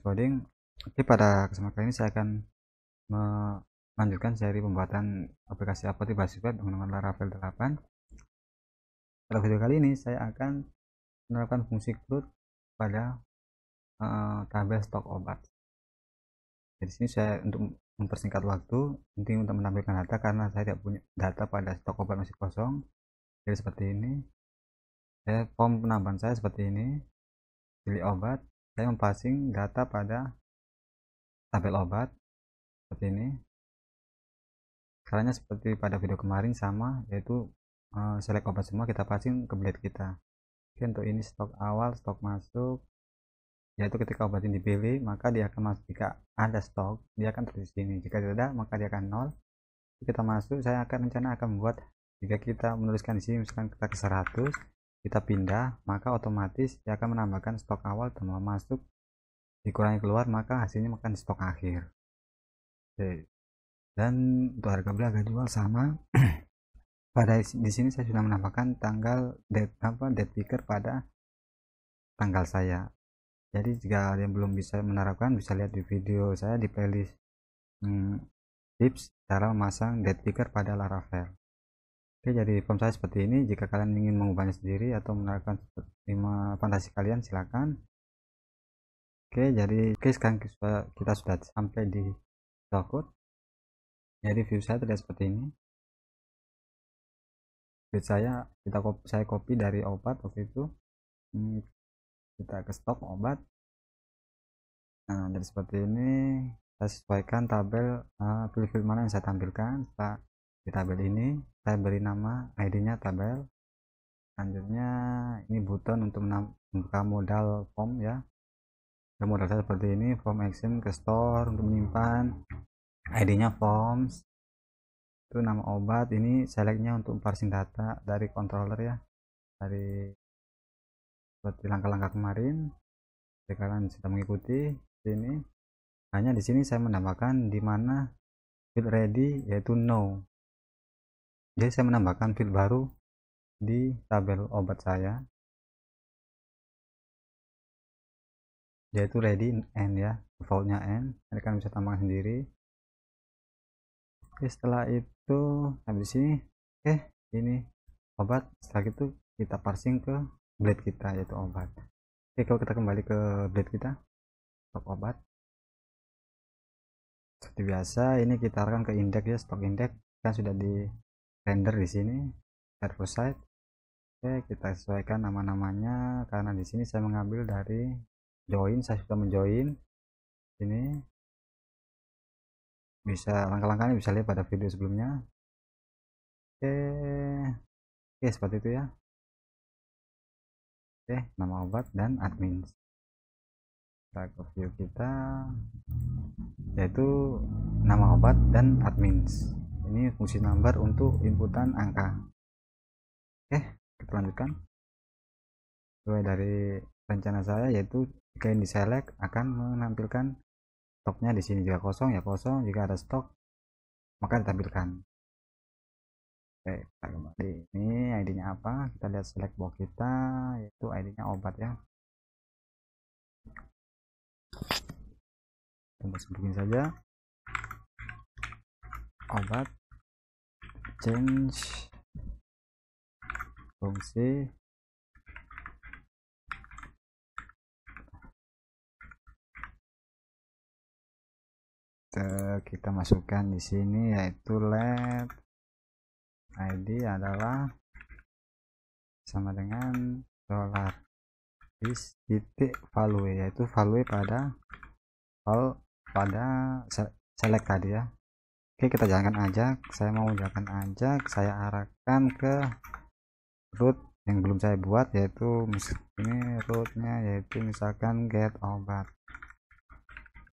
coding oke pada kesempatan ini saya akan melanjutkan seri pembuatan aplikasi apa di basis web menggunakan Laravel 8 pada video kali ini saya akan menerapkan fungsi CRUD pada uh, tabel stok obat jadi sini saya untuk mempersingkat waktu penting untuk menampilkan data karena saya tidak punya data pada stok obat masih kosong jadi seperti ini saya form penambahan saya seperti ini pilih obat saya mempassing data pada tabel obat seperti ini caranya seperti pada video kemarin sama yaitu uh, select obat semua kita passing ke blade kita oke untuk ini stok awal stok masuk yaitu ketika obat ini dipilih maka dia akan masuk jika ada stok dia akan terus di sini jika tidak maka dia akan nol kita masuk saya akan rencana akan membuat jika kita menuliskan di sini misalkan kita ke 100 kita pindah maka otomatis dia akan menambahkan stok awal tambah masuk dikurangi keluar maka hasilnya makan stok akhir Oke. dan untuk harga beli harga jual sama pada di sini saya sudah menambahkan tanggal date apa date picker pada tanggal saya jadi jika kalian belum bisa menerapkan bisa lihat di video saya di playlist hmm, tips cara memasang date picker pada Laravel Oke, jadi form saya seperti ini. Jika kalian ingin mengubahnya sendiri atau menerapkan lima fantasi kalian, silakan. Oke, jadi oke sekarang kita, sudah sampai di dokut. Jadi view saya terlihat seperti ini. Grid saya kita copy, saya copy dari obat waktu itu. Hmm, kita ke stok obat. Nah, dari seperti ini saya sesuaikan tabel uh, eh, film-film mana yang saya tampilkan di tabel ini saya beri nama ID-nya tabel selanjutnya ini button untuk membuka modal form ya dan modal saya seperti ini form action ke store untuk menyimpan ID-nya forms itu nama obat ini selectnya untuk parsing data dari controller ya dari seperti langkah-langkah kemarin jika kalian sudah mengikuti ini hanya di sini saya menambahkan di mana fit ready yaitu no jadi saya menambahkan field baru di tabel obat saya yaitu ready n ya defaultnya n Anda kan bisa tambahkan sendiri oke setelah itu habis ini oke ini obat setelah itu kita parsing ke blade kita yaitu obat oke kalau kita kembali ke blade kita stok obat seperti biasa ini kita akan ke indeks ya stok indeks kan sudah di render di sini server side oke kita sesuaikan nama-namanya karena di sini saya mengambil dari join saya sudah menjoin ini bisa langkah-langkahnya bisa lihat pada video sebelumnya oke oke seperti itu ya oke nama obat dan admin kita of view kita yaitu nama obat dan admins ini fungsi number untuk inputan angka oke kita lanjutkan sesuai dari rencana saya yaitu jika ini select akan menampilkan stoknya di sini juga kosong ya kosong jika ada stok maka ditampilkan oke kita kembali ini ID nya apa kita lihat select box kita yaitu ID nya obat ya kita masukin saja obat change fungsi kita masukkan di sini yaitu let id adalah sama dengan dollar is titik value yaitu value pada val pada select tadi ya Oke kita jalankan ajak. saya mau jalankan ajak. saya arahkan ke root yang belum saya buat yaitu ini rootnya yaitu misalkan get obat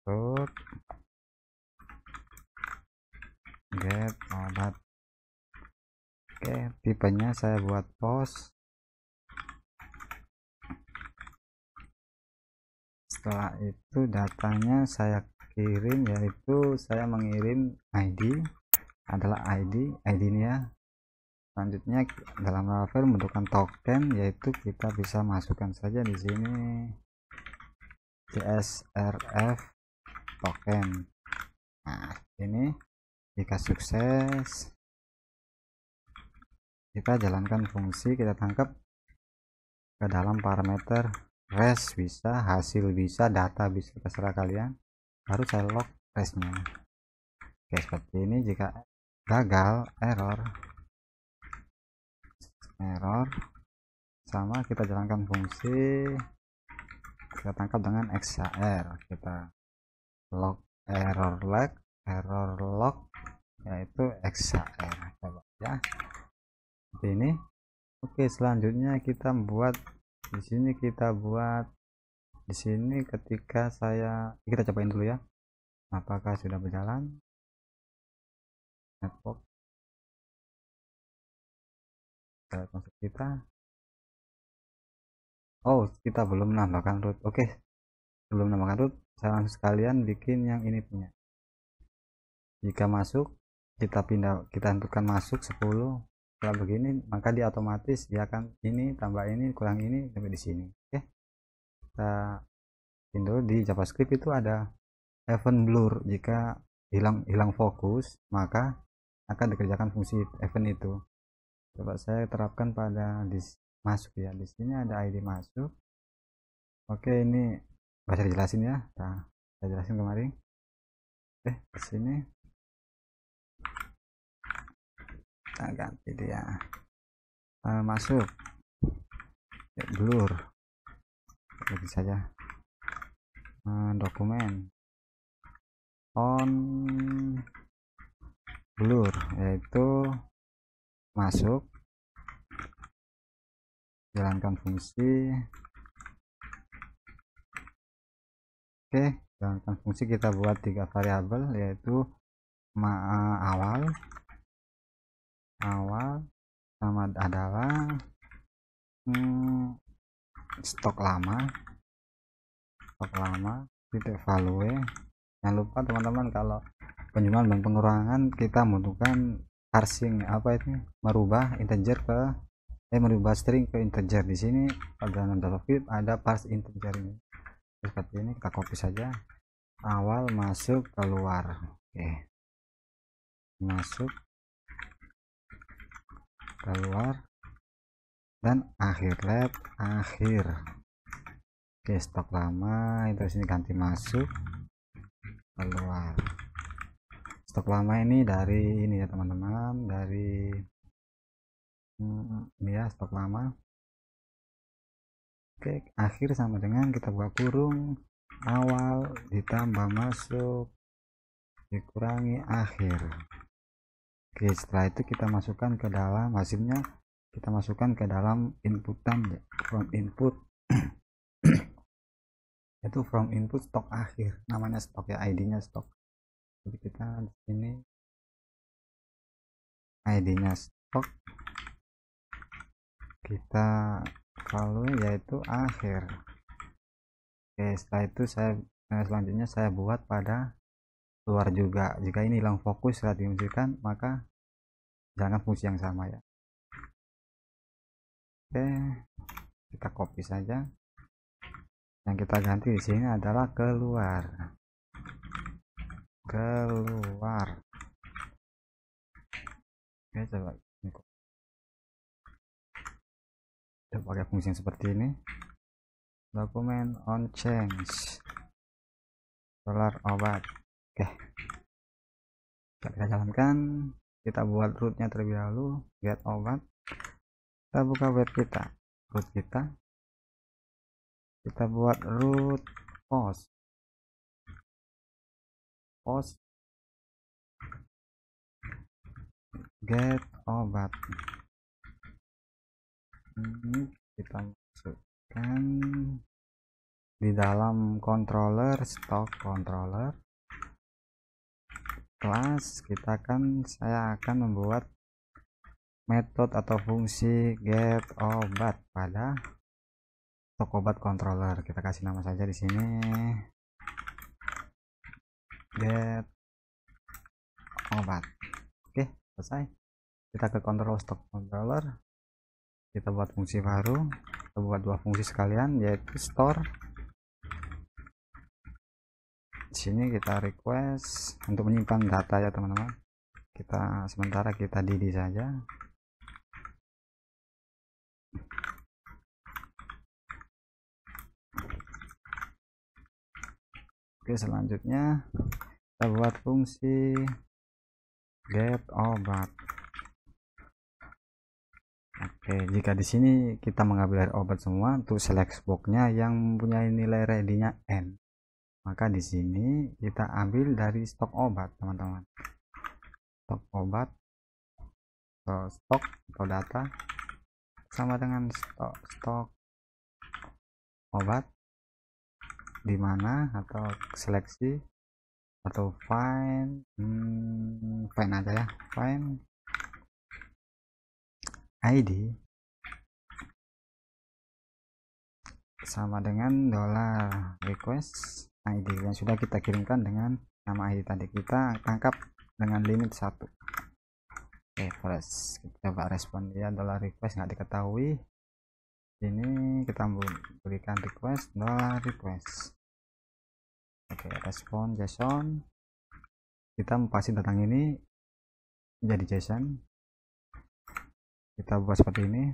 root get obat oke tipenya saya buat post setelah itu datanya saya kirim yaitu saya mengirim ID adalah ID ID ini ya selanjutnya dalam Laravel membutuhkan token yaitu kita bisa masukkan saja di sini CSRF token nah ini jika sukses kita jalankan fungsi kita tangkap ke dalam parameter res bisa hasil bisa data bisa terserah kalian baru saya lock resnya oke seperti ini jika gagal error error sama kita jalankan fungsi kita tangkap dengan XHR kita log error lag error log yaitu XHR coba ya seperti ini oke selanjutnya kita membuat di sini kita buat di sini ketika saya kita cobain dulu ya apakah sudah berjalan network kita masuk kita oh kita belum menambahkan root oke okay. belum menambahkan root saya langsung sekalian bikin yang ini punya jika masuk kita pindah kita tentukan masuk 10 setelah begini maka dia otomatis dia akan ini tambah ini kurang ini sampai di sini oke okay. kita dulu di javascript itu ada event blur jika hilang hilang fokus maka akan dikerjakan fungsi event itu coba saya terapkan pada di masuk ya di sini ada ID masuk oke ini bisa dijelasin ya nah, saya jelasin kemarin Eh, di sini kita nah, ganti dia uh, masuk blur lagi saja ya. uh, eh, dokumen on blur yaitu masuk jalankan fungsi oke jalankan fungsi kita buat tiga variabel yaitu eh, awal awal sama adalah hmm, stok lama stok lama titik value jangan lupa teman-teman kalau penjualan dan pengurangan kita membutuhkan parsing apa itu merubah integer ke eh merubah string ke integer di sini pada dalam ada parse integer ini seperti ini kita copy saja awal masuk keluar oke okay. masuk keluar dan akhir lab akhir oke stok lama itu sini ganti masuk keluar stok lama ini dari ini ya teman-teman dari hmm, ya stok lama oke akhir sama dengan kita buka kurung awal ditambah masuk dikurangi akhir oke setelah itu kita masukkan ke dalam hasilnya kita masukkan ke dalam inputan ya from input itu from input stok akhir namanya stok ya ID-nya stok jadi kita di sini ID-nya stok kita value yaitu akhir oke setelah itu saya nah selanjutnya saya buat pada luar juga jika ini hilang fokus saat dimunculkan maka jangan fungsi yang sama ya oke kita copy saja yang kita ganti di sini adalah keluar keluar oke coba ini kok kita pakai fungsi yang seperti ini dokumen on change dolar obat oke kita jalankan kita buat rootnya terlebih dahulu get obat kita buka web kita root kita kita buat root post post get obat ini kita masukkan di dalam controller stock controller kelas kita akan saya akan membuat metode atau fungsi get obat pada toko obat controller kita kasih nama saja di sini get obat oke selesai kita ke control stock controller kita buat fungsi baru kita buat dua fungsi sekalian yaitu store sini kita request untuk menyimpan data ya teman-teman kita sementara kita didi saja oke selanjutnya kita buat fungsi get obat oke jika di sini kita mengambil obat semua untuk select boxnya yang mempunyai nilai ready nya n maka di sini kita ambil dari stok obat teman-teman stok obat atau stok atau data sama dengan stok stok obat di mana atau seleksi atau find hmm, find aja ya find ID sama dengan dollar request ID yang sudah kita kirimkan dengan nama ID tadi kita tangkap dengan limit satu oke press kita coba respon dia dollar request nggak diketahui ini kita berikan request dollar request oke respon JSON kita pasti datang ini jadi JSON kita buat seperti ini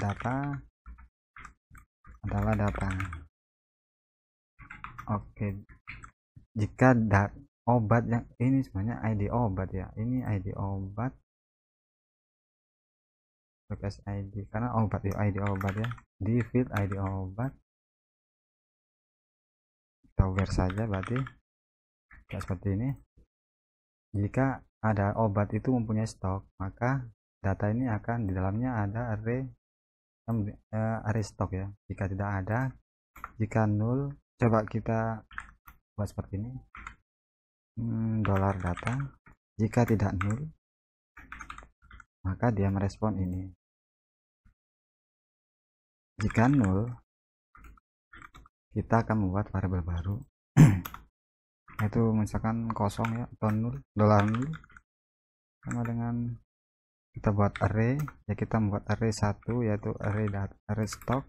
data adalah data Oke. Jika dat obat yang ini sebenarnya ID obat ya. Ini ID obat. Request ya. ID karena obat ya ID obat ya. Di field ID obat. Kita saja berarti ya seperti ini. Jika ada obat itu mempunyai stok, maka data ini akan di dalamnya ada array eh, array stok ya. Jika tidak ada, jika nol coba kita buat seperti ini hmm, dolar data jika tidak nol maka dia merespon ini jika nol kita akan membuat variabel baru itu misalkan kosong ya atau nol dolar nol sama dengan kita buat array ya kita membuat array satu yaitu array data array stock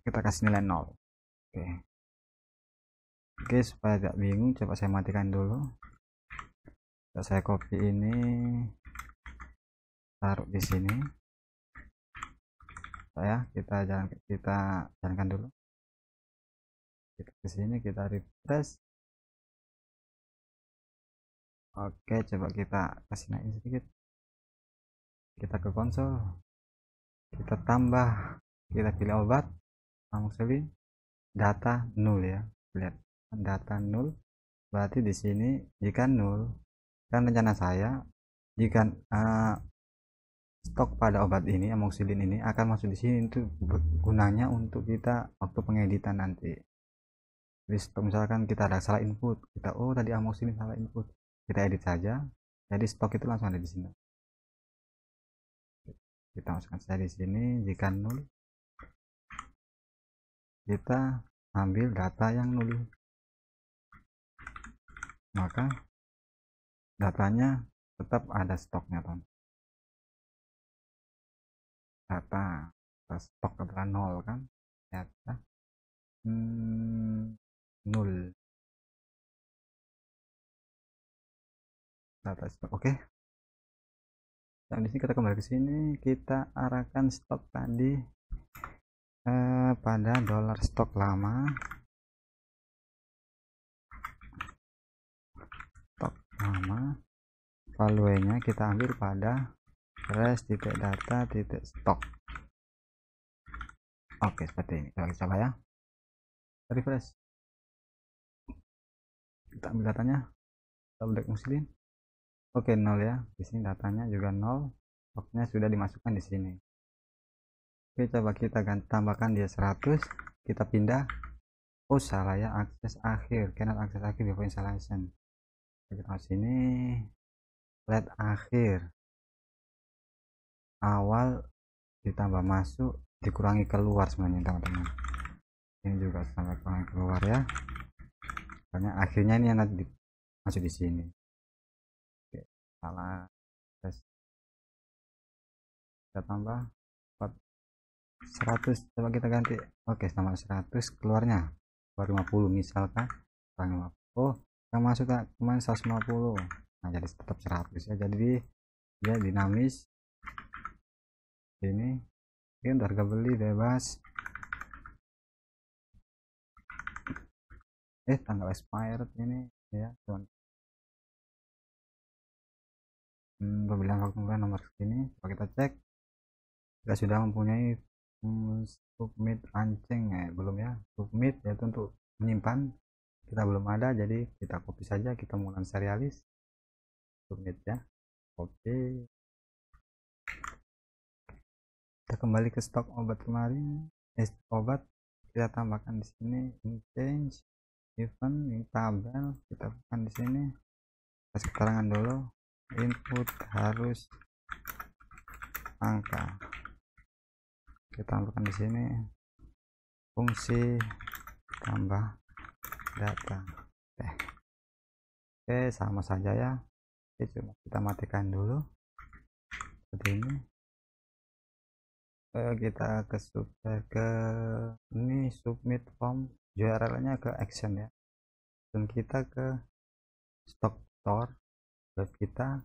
kita kasih nilai 0 oke oke supaya tidak bingung coba saya matikan dulu coba saya copy ini taruh di sini saya kita jalan kita jalankan dulu kita ke sini kita refresh oke coba kita kasih naik sedikit kita ke konsol kita tambah kita pilih obat actually data nol ya lihat data nol berarti di sini jika nol kan rencana saya jika uh, stok pada obat ini amoxilin ini akan masuk di sini itu gunanya untuk kita waktu pengeditan nanti jadi stok misalkan kita ada salah input kita oh tadi amoxilin salah input kita edit saja jadi stok itu langsung ada di sini kita masukkan saja di sini jika nol kita ambil data yang nol maka datanya tetap ada stoknya teman data stok adalah nol kan data ya, ya. hmm, nol data stok oke okay. dan di sini kita kembali ke sini kita arahkan stok tadi Eh, pada dolar stok lama stok lama valuenya kita ambil pada res titik data titik stok oke seperti ini coba coba ya refresh kita ambil datanya kita black muslim oke nol ya di sini datanya juga nol stoknya sudah dimasukkan di sini oke coba kita tambahkan dia 100 kita pindah oh salah ya akses akhir cannot akses akhir before installation kita oh, sini led akhir awal ditambah masuk dikurangi keluar sebenarnya teman-teman ini juga sampai kurangi keluar ya karena akhirnya ini nanti di, masuk di sini Oke, salah tes kita tambah 4 100 coba kita ganti oke sama 100 keluarnya 250 misalkan kurang 50 yang masuk tak cuma 150 nah jadi tetap 100 ya jadi dia dinamis ini ini harga beli bebas eh tanggal expired ini ya cuman hmm, pembelian waktu nomor segini coba kita cek kita sudah mempunyai Hmm, submit anceng ya belum ya submit yaitu untuk menyimpan kita belum ada jadi kita copy saja kita menggunakan serialis submit ya oke okay. kita kembali ke stok obat kemarin eh, obat kita tambahkan di sini in change event in tabel kita tambahkan di sini kasih keterangan dulu input harus angka kita tambahkan di sini fungsi tambah data oke, oke sama saja ya oke, coba kita matikan dulu seperti ini oke, kita ke sub eh, ke ini submit form URL nya ke action ya dan kita ke stock store web kita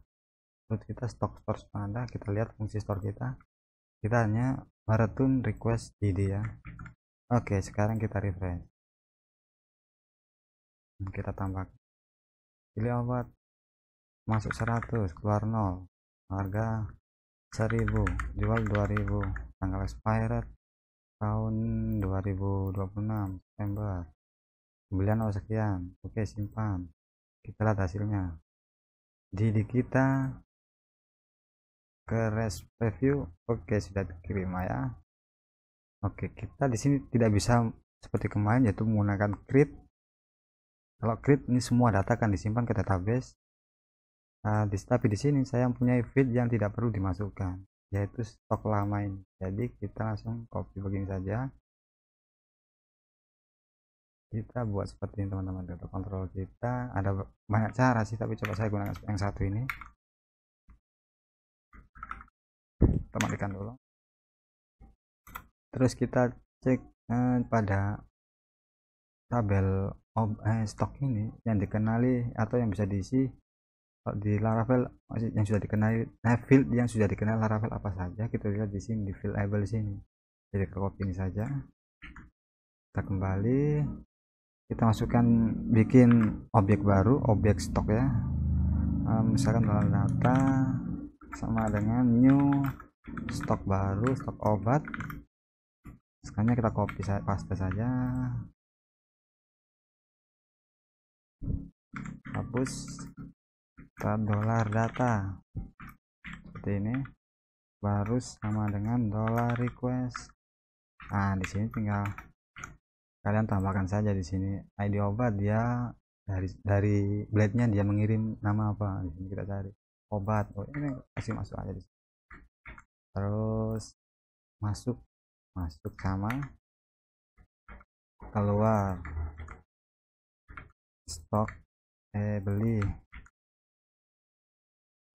terus kita stock store mana kita lihat fungsi store kita kita hanya marathon request id ya oke okay, sekarang kita refresh kita tambah pilih obat masuk 100 keluar 0 harga 1000 jual 2000 tanggal expired tahun 2026 September pembelian oh sekian oke simpan kita lihat hasilnya jadi kita ke rest preview oke sudah dikirim ya oke kita di sini tidak bisa seperti kemarin yaitu menggunakan crit kalau crit ini semua data akan disimpan ke database nah, di, tapi di sini saya punya fit yang tidak perlu dimasukkan yaitu stok lama ini jadi kita langsung copy begini saja kita buat seperti ini teman-teman kontrol kita ada banyak cara sih tapi coba saya gunakan yang satu ini kita matikan dulu terus kita cek eh, pada tabel ob, eh, stok ini yang dikenali atau yang bisa diisi di Laravel yang sudah dikenali nah field yang sudah dikenal Laravel apa saja kita lihat di sini di field fillable sini jadi ke copy ini saja kita kembali kita masukkan bikin objek baru objek stok ya eh, misalkan dalam data sama dengan new stok baru stok obat sekarangnya kita copy saya paste saja hapus kita dolar data seperti ini baru sama dengan dolar request nah di sini tinggal kalian tambahkan saja di sini ID obat dia dari dari blade nya dia mengirim nama apa di sini kita cari obat oh, ini masih masuk aja di sini terus masuk masuk sama keluar stok eh beli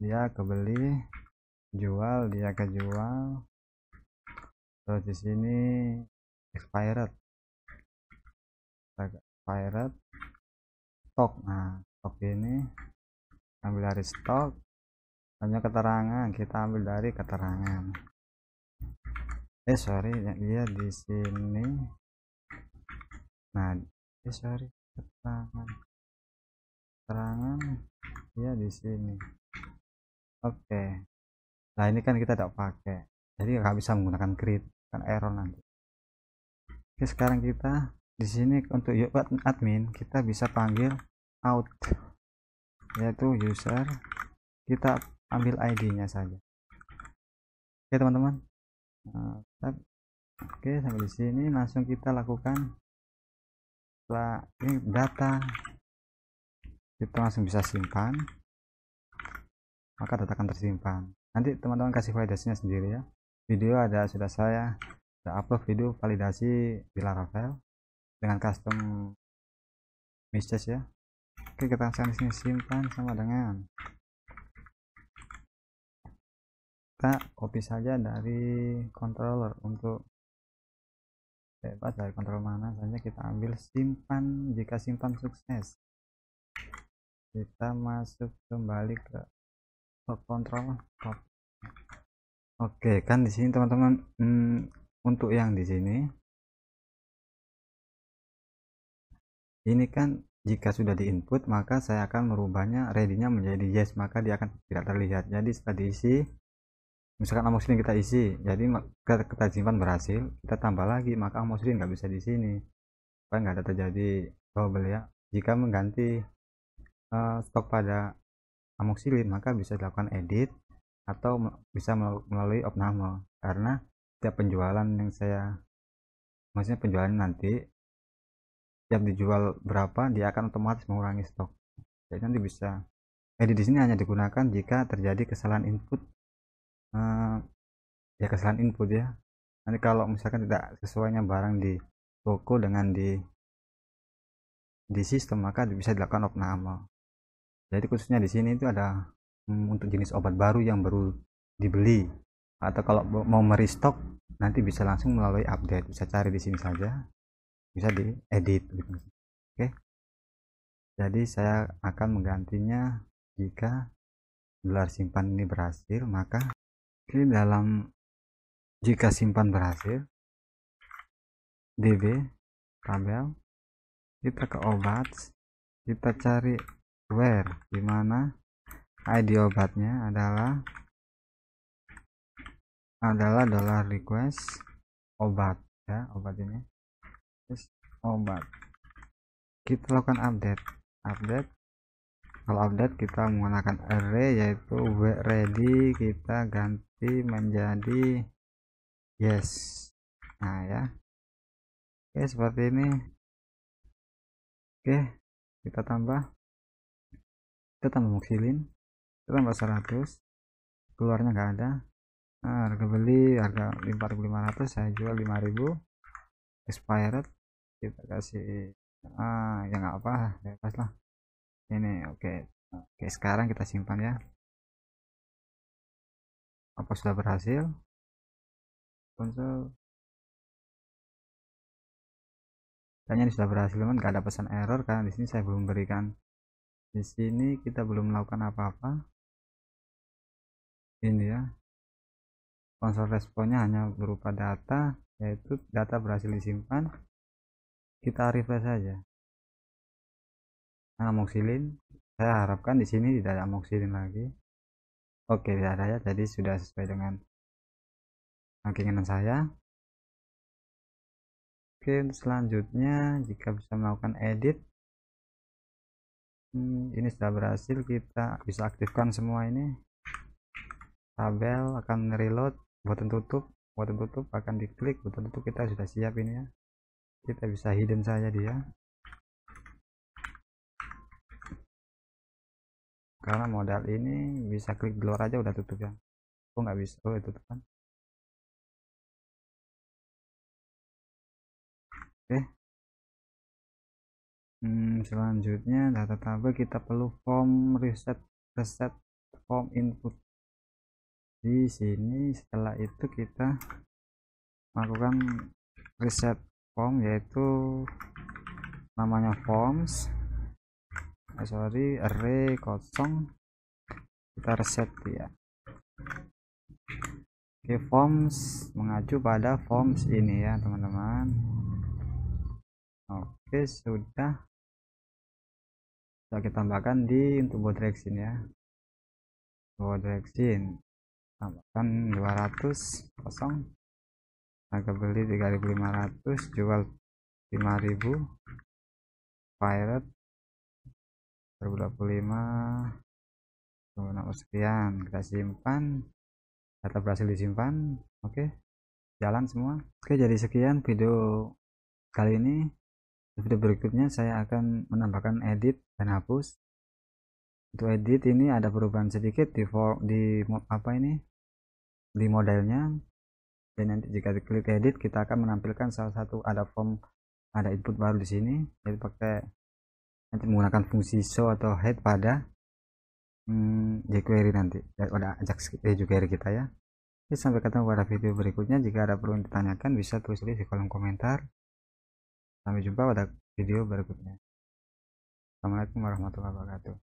dia kebeli jual dia kejual terus di sini expired expired stok nah stok ini ambil dari stok hanya keterangan kita ambil dari keterangan eh sorry ya, dia di sini nah eh sorry keterangan keterangan dia di sini oke okay. nah ini kan kita tidak pakai jadi nggak bisa menggunakan grid kan error nanti oke sekarang kita di sini untuk admin kita bisa panggil out yaitu user kita ambil ID-nya saja oke teman-teman nah, oke sampai di sini langsung kita lakukan setelah ini data kita langsung bisa simpan maka data akan tersimpan nanti teman-teman kasih validasinya sendiri ya video ada sudah saya sudah upload video validasi di Laravel dengan custom message ya oke kita langsung simpan sama dengan kita copy saja dari controller untuk bebas dari kontrol mana saja kita ambil simpan jika simpan sukses kita masuk kembali ke kontrol oke kan di sini teman-teman hmm, untuk yang di sini ini kan jika sudah di input maka saya akan merubahnya ready-nya menjadi yes maka dia akan tidak terlihat jadi setelah diisi misalkan amoxicillin kita isi jadi kita, simpan berhasil kita tambah lagi maka amoxicillin nggak bisa di sini apa nggak ada terjadi double ya jika mengganti uh, stok pada amoxicillin maka bisa dilakukan edit atau bisa melalui opname karena setiap penjualan yang saya maksudnya penjualan nanti yang dijual berapa dia akan otomatis mengurangi stok jadi nanti bisa edit di sini hanya digunakan jika terjadi kesalahan input Eh, ya kesalahan input ya nanti kalau misalkan tidak sesuainya barang di toko dengan di di sistem maka bisa dilakukan opname jadi khususnya di sini itu ada hmm, untuk jenis obat baru yang baru dibeli atau kalau mau merestock nanti bisa langsung melalui update bisa cari di sini saja bisa edit gitu. oke jadi saya akan menggantinya jika gelar simpan ini berhasil maka Oke, dalam jika simpan berhasil, DB tabel, kita ke obat, kita cari where, di mana ID obatnya adalah adalah dollar request obat ya obat ini obat kita lakukan update update kalau update kita menggunakan array yaitu ready kita ganti menjadi yes nah ya oke seperti ini oke kita tambah kita tambah muxilin kita tambah 100 keluarnya nggak ada nah, harga beli harga 4500 saya jual 5000 expired kita kasih ah ya nggak apa bebas lah ini oke okay. oke sekarang kita simpan ya apa sudah berhasil konsol kayaknya sudah berhasil teman gak ada pesan error karena di sini saya belum berikan di sini kita belum melakukan apa-apa ini ya konsol responnya hanya berupa data yaitu data berhasil disimpan kita refresh saja nah, amoksilin saya harapkan di sini tidak ada amoksilin lagi oke tidak ada ya jadi sudah sesuai dengan keinginan saya oke untuk selanjutnya jika bisa melakukan edit hmm, ini sudah berhasil kita bisa aktifkan semua ini tabel akan reload button tutup button tutup akan diklik button tutup kita sudah siap ini ya kita bisa hidden saja dia karena modal ini bisa klik di luar aja udah tutup ya kok nggak bisa oh ya tutup kan oke okay. hmm, selanjutnya data tabel kita perlu form reset reset form input di sini setelah itu kita lakukan reset form yaitu namanya forms oh, sorry array kosong kita reset ya oke forms mengacu pada forms ini ya teman-teman oke sudah sudah kita tambahkan di untuk board reaction ya board reaction tambahkan 200 kosong harga beli 3500 jual 5000 pirate 2025 nomor sekian kita simpan data berhasil disimpan oke okay. jalan semua oke okay, jadi sekian video kali ini di video berikutnya saya akan menambahkan edit dan hapus untuk edit ini ada perubahan sedikit di for, di apa ini di modelnya dan nanti jika diklik edit kita akan menampilkan salah satu ada form ada input baru di sini jadi pakai nanti menggunakan fungsi show atau head pada hmm, jQuery nanti ya, pada ajak eh, jQuery kita ya Oke, sampai ketemu pada video berikutnya jika ada perlu yang ditanyakan bisa tulis di kolom komentar sampai jumpa pada video berikutnya Assalamualaikum warahmatullahi wabarakatuh